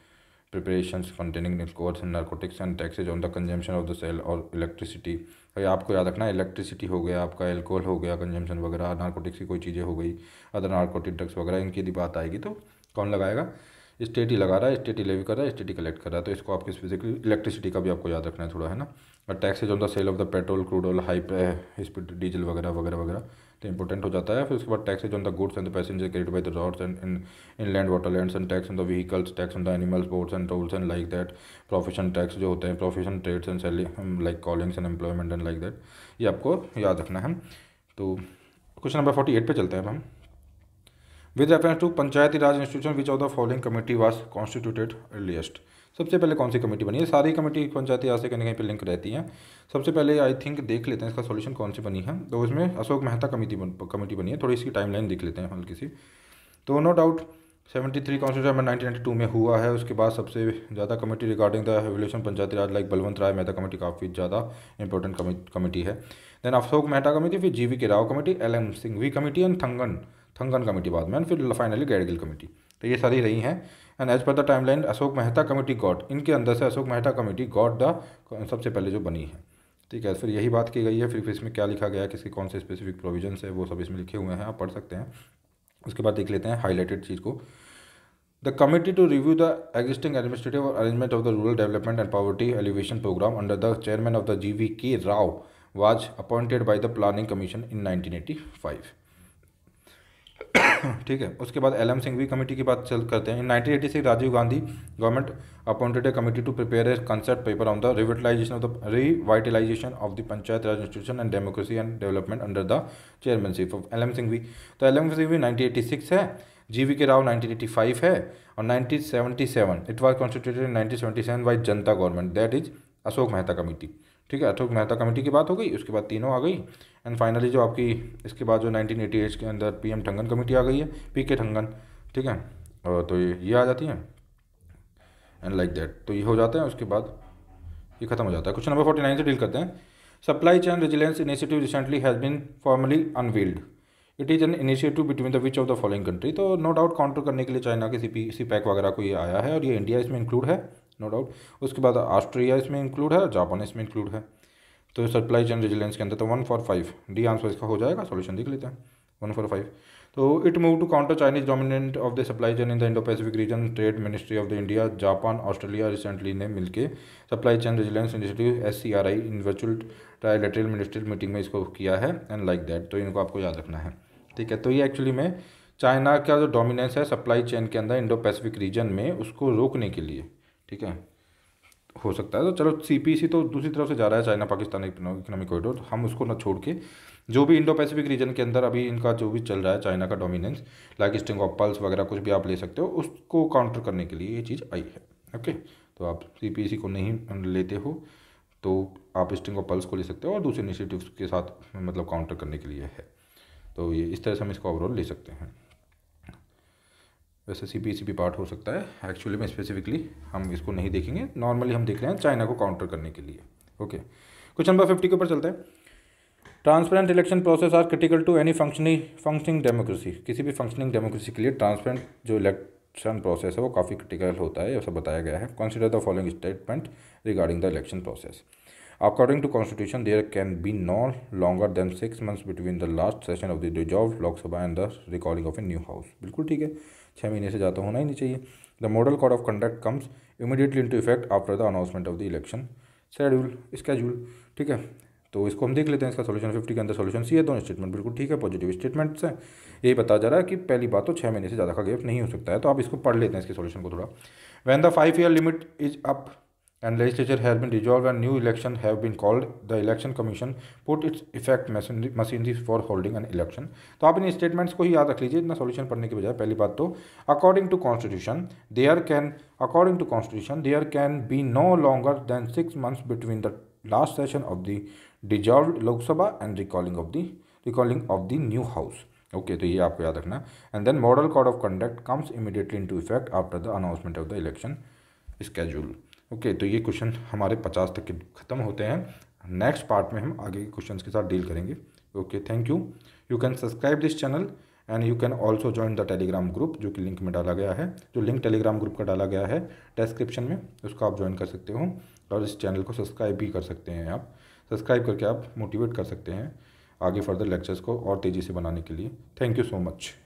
S1: preparation containing nicors and narcotics and taxes on the consumption of the sale और electricity भाई आपको याद रखना electricity हो गया आपका एल्कोहल हो गया कंजम्पन वगैरह नार्कोटिक्स की कोई चीज़ें हो गई अदर नार्कोटिक ड्रग्स वगैरह इनकी यदि बात आएगी तो कौन लगाएगा स्टेट ही लगा रहा है स्टेट ही लेवी कर रहा है स्टेट ही कलेक्ट कर रहा है तो इसको आपके फिजिकली इलेक्ट्रिसिटी का भी आपको याद रखना है थोड़ा है ना और taxes on the sale of the petrol crude oil high speed diesel वगैरह वगैरह वगैरह तो इंपोर्टेंट हो जाता है फिर उसके बाद taxes on the goods and the passenger carried by the roads and in inland water land and tax on the vehicles tax on the animals boards and tolls and like that profession tax जो होते हैं profession trades and like callings and employment and like that ये आपको याद रखना है तो question number forty eight पर चलते हैं अब हम with reference to Panchayati Raj institution which of the following committee was constituted earliest सबसे पहले कौन सी कमेटी बनी है सारी कमेटी पंचायती राज से कहीं कहीं पर लिंक रहती है सबसे पहले आई थिंक देख लेते हैं इसका सोल्यूशन कौन सी बनी है तो उसमें अशोक मेहता कमेटी बन कमेटी बनी है थोड़ी इसकी टाइमलाइन देख लेते हैं हल्की सी तो no doubt seventy three constitution nineteen ninety two में हुआ है उसके बाद सबसे ज़्यादा committee regarding the revolution Panchayati Raj like Balwant Rai Mehta committee काफ़ी ज़्यादा इंपॉर्टेंट कमेटी है देन अशोक मेहता कमेटी फिर G V K Rao committee L M Singhvi committee and Thungon Thungon committee बाद में एंड फिर फाइनली गैडगिल कमेटी ये सारी रही हैं and as per the timeline Ashok Mehta committee got इनके अंदर से Ashok Mehta committee got the सबसे पहले जो बनी है ठीक है फिर यही बात की गई है फिर इसमें क्या लिखा गया किसके कौन से स्पेसिफिक प्रोविजन है वो सब इसमें लिखे हुए हैं आप पढ़ सकते हैं उसके बाद देख लेते हैं हाईलाइटेड चीज़ को the committee to review the existing administrative arrangement of the rural development and poverty alleviation programme under the chairman of the G V K Rao was appointed by the planning commission in nineteen eighty five (coughs) ठीक है उसके बाद L M Singhvi committee की बात चल करते हैं nineteen eighty six Rajiv Gandhi government appointed a committee to prepare a concept paper on the revitalisation of the revitalisation of the Panchayat Raj institution and democracy and development under the chairmanship of L M Singhvi तो L M Singhvi nineteen eighty six है G V K Rao nineteen eighty five है और nineteen seventy seven it was constituted in nineteen seventy seven by Janata government that is Ashok Mehta committee ठीक है Ashok Mehta committee की बात हो गई उसके बाद तीनों आ गई एंड फाइनली जो आपकी इसके बाद जो 1988 के अंदर पीएम ठंगन कमेटी आ गई है पी के ठंगन ठीक है और तो ये ये आ जाती है एंड लाइक दैट तो ये हो जाता है उसके बाद ये खत्म हो जाता है क्वेश्चन नंबर फोर्टी नाइन से डील करते हैं supply chain resilience initiative recently has been formally unveiled it is an initiative between the which of the following country तो नो डाउट काउंटर करने के लिए चाइना के सी पी सी पैक वगैरह को ये आया है और ये इंडिया इसमें इंक्लूड है नो डाउट उसके बाद ऑस्ट्रिया इसमें इंक्लूड है जापान इसमें इंक्लूड है तो सप्लाई चेन रिजिलेंस के अंदर तो one four five D answer इसका हो जाएगा सॉल्यूशन देख लेते हैं वन फॉर फाइव तो it move to counter Chinese dominant of the supply chain in the Indo Pacific region trade ministry of the India Japan Australia recently ने मिलकर supply chain resilience initiative S C R I in virtual trilateral ministerial meeting में इसको किया है and like that तो इनको आपको याद रखना है ठीक है तो ये एक्चुअली में चाइना का जो डोमिनेंस है सप्लाई चेन के अंदर इंडो पैसिफिक रीजन में उसको रोकने के लिए ठीक है हो सकता है तो चलो सी तो दूसरी तरफ से जा रहा है चाइना पाकिस्तान इकोनॉमिक कॉरिडोर तो हम उसको ना छोड़ के जो भी इंडो पैसिफिक रीजन के अंदर अभी इनका जो भी चल रहा है चाइना का dominance like string of pearls वगैरह कुछ भी आप ले सकते हो उसको काउंटर करने के लिए ये चीज़ आई है ओके तो आप सी को नहीं लेते हो तो आप स्टिंग ऑफ पल्स को ले सकते हो और दूसरे इनिशिएटिव के साथ मतलब काउंटर करने के लिए है तो ये इस तरह से हम इसको ओवरऑल ले सकते हैं वैसे C P C P part हो सकता है एक्चुअली में स्पेसिफिकली हम इसको नहीं देखेंगे नॉर्मली हम देख रहे हैं चाइना को काउंटर करने के लिए ओके क्वेश्चन नंबर फिफ्टी के ऊपर चलते हैं transparent election process are critical to any functioning functioning democracy किसी भी फंक्शनिंग डेमोक्रेसी के लिए ट्रांसपेरेंट जो इलेक्शन प्रोसेस है वो काफ़ी क्रिटिकल होता है ऐसा बताया गया है consider the following statement regarding the election process According to constitution, there can be no longer than six months between the last session of the dissolved Lok Sabha and the recalling of a new house. बिल्कुल ठीक है छः महीने से ज़्यादा होना ही नहीं चाहिए the model code of conduct comes immediately into effect after the announcement of the election schedule schedule ठीक है तो इसको हम देख लेते हैं इसका सोल्यूशन फिफ्टी के अंदर सोल्यूशन सी है दोनों स्टेटमेंट बिल्कुल ठीक है पॉजिटिव स्टेटमेंट्स हैं ये बताया जा रहा है कि पहली बात तो छः महीने से ज़्यादा का गैप नहीं हो सकता है तो आप इसको पढ़ लेते हैं इसके सोल्यूशन को थोड़ा when the five year limit is up and legislature has been resolve and new election have been called the election commission put its effect machinery for holding an election तो आप इन स्टेटमेंट्स को ही याद रख लीजिए इतना solution पढ़ने के बजाय पहली बात तो according to constitution they are can according to constitution they are can be no longer then six months between the last session of the dissolve Lok Sabha and recalling of the recalling of the new house okay तो ये आपको याद रखना and then model code of conduct comes immediately into effect after the announcement of the election schedule okay तो ये question हमारे पचास तक के ख़त्म होते हैं नेक्स्ट पार्ट में हम आगे के क्वेश्चन के साथ डील करेंगे okay thank you you can subscribe this channel and you can also join the Telegram group जो कि लिंक में डाला गया है जो लिंक टेलीग्राम ग्रुप का डाला गया है डिस्क्रिप्शन में उसको आप ज्वाइन कर सकते हो और इस चैनल को सब्सक्राइब भी कर सकते हैं आप सब्सक्राइब करके आप मोटिवेट कर सकते हैं आगे फर्दर लेक्चर्स को और तेज़ी से बनाने के लिए थैंक यू सो मच